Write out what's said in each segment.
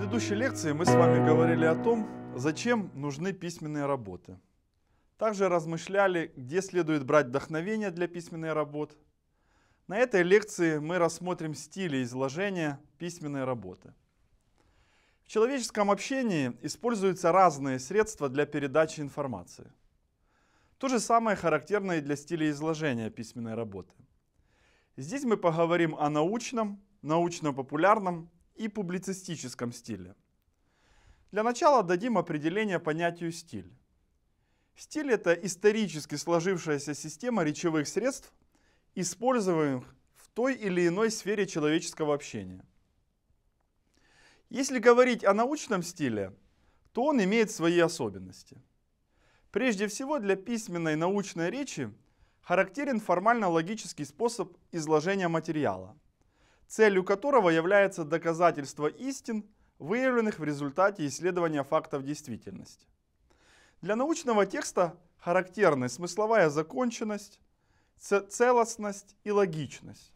предыдущей лекции мы с вами говорили о том, зачем нужны письменные работы. Также размышляли, где следует брать вдохновение для письменных работ. На этой лекции мы рассмотрим стили изложения письменной работы. В человеческом общении используются разные средства для передачи информации. То же самое характерно и для стиля изложения письменной работы. Здесь мы поговорим о научном, научно-популярном и публицистическом стиле. Для начала дадим определение понятию «стиль». Стиль – это исторически сложившаяся система речевых средств, используемых в той или иной сфере человеческого общения. Если говорить о научном стиле, то он имеет свои особенности. Прежде всего, для письменной научной речи характерен формально-логический способ изложения материала – целью которого является доказательство истин, выявленных в результате исследования фактов действительности. Для научного текста характерны смысловая законченность, целостность и логичность.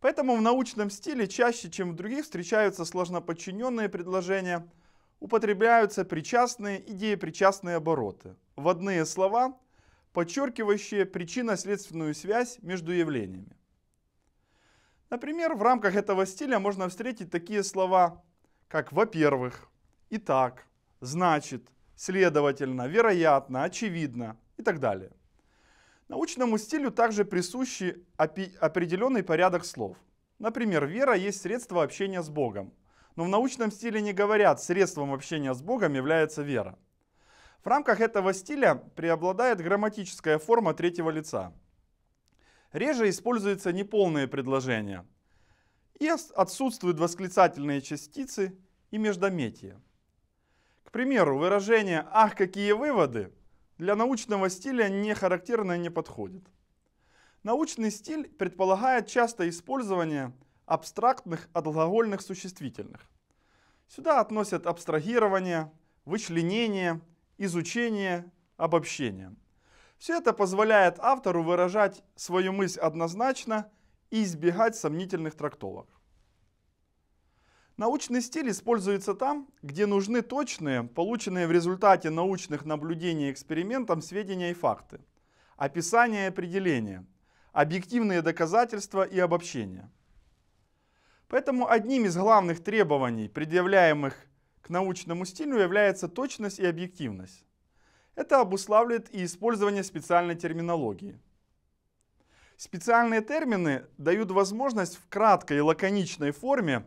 Поэтому в научном стиле чаще, чем в других, встречаются сложноподчиненные предложения, употребляются причастные и деепричастные обороты, водные слова, подчеркивающие причинно-следственную связь между явлениями. Например, в рамках этого стиля можно встретить такие слова, как «во-первых», «итак», «значит», «следовательно», «вероятно», «очевидно» и так далее. Научному стилю также присущи определенный порядок слов. Например, вера есть средство общения с Богом. Но в научном стиле не говорят, средством общения с Богом является вера. В рамках этого стиля преобладает грамматическая форма третьего лица – Реже используется неполное предложение. И отсутствуют восклицательные частицы и междометия. К примеру, выражение «Ах, какие выводы!» для научного стиля не характерно и не подходит. Научный стиль предполагает часто использование абстрактных алкогольных существительных. Сюда относят абстрагирование, вычленение, изучение, обобщение – все это позволяет автору выражать свою мысль однозначно и избегать сомнительных трактовок. Научный стиль используется там, где нужны точные, полученные в результате научных наблюдений и экспериментов сведения и факты, описание и определение, объективные доказательства и обобщения. Поэтому одним из главных требований, предъявляемых к научному стилю, является точность и объективность. Это обуславливает и использование специальной терминологии. Специальные термины дают возможность в краткой и лаконичной форме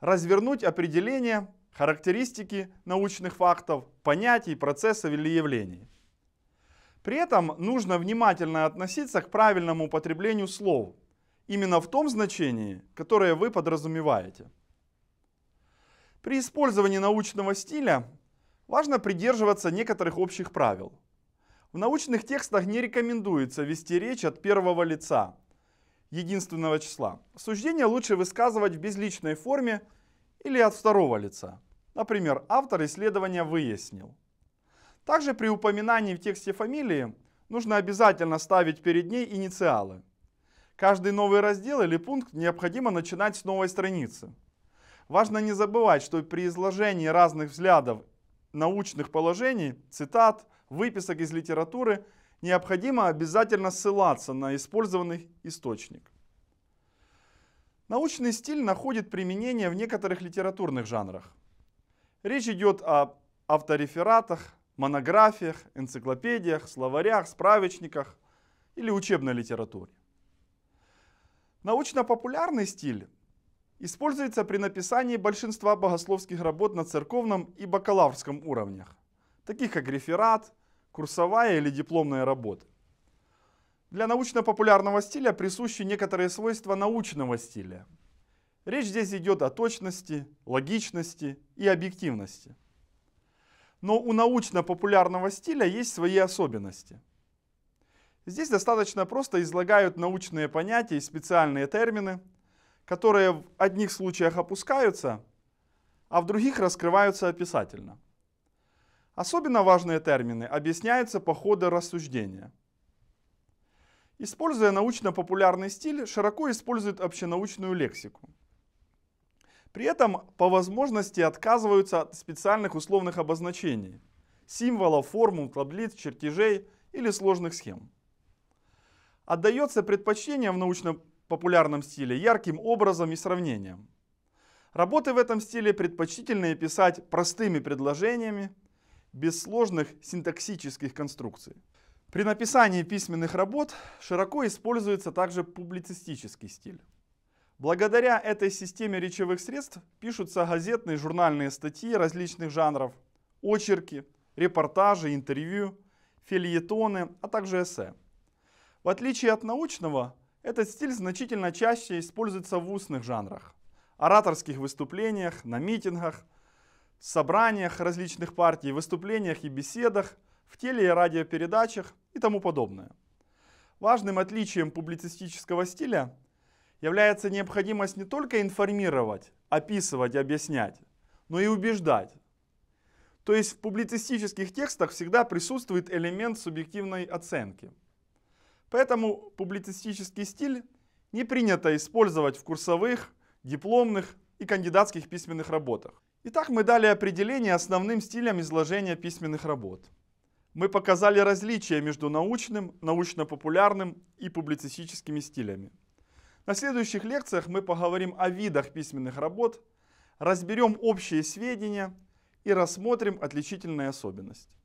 развернуть определение, характеристики научных фактов, понятий, процессов или явлений. При этом нужно внимательно относиться к правильному употреблению слов, именно в том значении, которое вы подразумеваете. При использовании научного стиля важно придерживаться некоторых общих правил. В научных текстах не рекомендуется вести речь от первого лица, единственного числа. Суждение лучше высказывать в безличной форме или от второго лица. Например, автор исследования выяснил. Также при упоминании в тексте фамилии нужно обязательно ставить перед ней инициалы. Каждый новый раздел или пункт необходимо начинать с новой страницы. Важно не забывать, что при изложении разных взглядов научных положений, цитат, выписок из литературы необходимо обязательно ссылаться на использованный источник. Научный стиль находит применение в некоторых литературных жанрах. Речь идет о авторефератах, монографиях, энциклопедиях, словарях, справочниках или учебной литературе. Научно-популярный стиль используется при написании большинства богословских работ на церковном и бакалаврском уровнях, таких как реферат, курсовая или дипломная работа. Для научно-популярного стиля присущи некоторые свойства научного стиля. Речь здесь идет о точности, логичности и объективности. Но у научно-популярного стиля есть свои особенности. Здесь достаточно просто излагают научные понятия и специальные термины – которые в одних случаях опускаются, а в других раскрываются описательно. Особенно важные термины объясняются по ходу рассуждения. Используя научно-популярный стиль, широко используют общенаучную лексику. При этом по возможности отказываются от специальных условных обозначений, символов, формул, таблиц, чертежей или сложных схем. Отдается предпочтение в научно популярном стиле ярким образом и сравнением. Работы в этом стиле предпочтительно писать простыми предложениями, без сложных синтаксических конструкций. При написании письменных работ широко используется также публицистический стиль. Благодаря этой системе речевых средств пишутся газетные журнальные статьи различных жанров, очерки, репортажи, интервью, фельетоны, а также эссе. В отличие от научного, этот стиль значительно чаще используется в устных жанрах, ораторских выступлениях, на митингах, собраниях различных партий, выступлениях и беседах, в теле- и радиопередачах и тому подобное. Важным отличием публицистического стиля является необходимость не только информировать, описывать, объяснять, но и убеждать. То есть в публицистических текстах всегда присутствует элемент субъективной оценки – Поэтому публицистический стиль не принято использовать в курсовых, дипломных и кандидатских письменных работах. Итак, мы дали определение основным стилям изложения письменных работ. Мы показали различия между научным, научно-популярным и публицистическими стилями. На следующих лекциях мы поговорим о видах письменных работ, разберем общие сведения и рассмотрим отличительные особенности.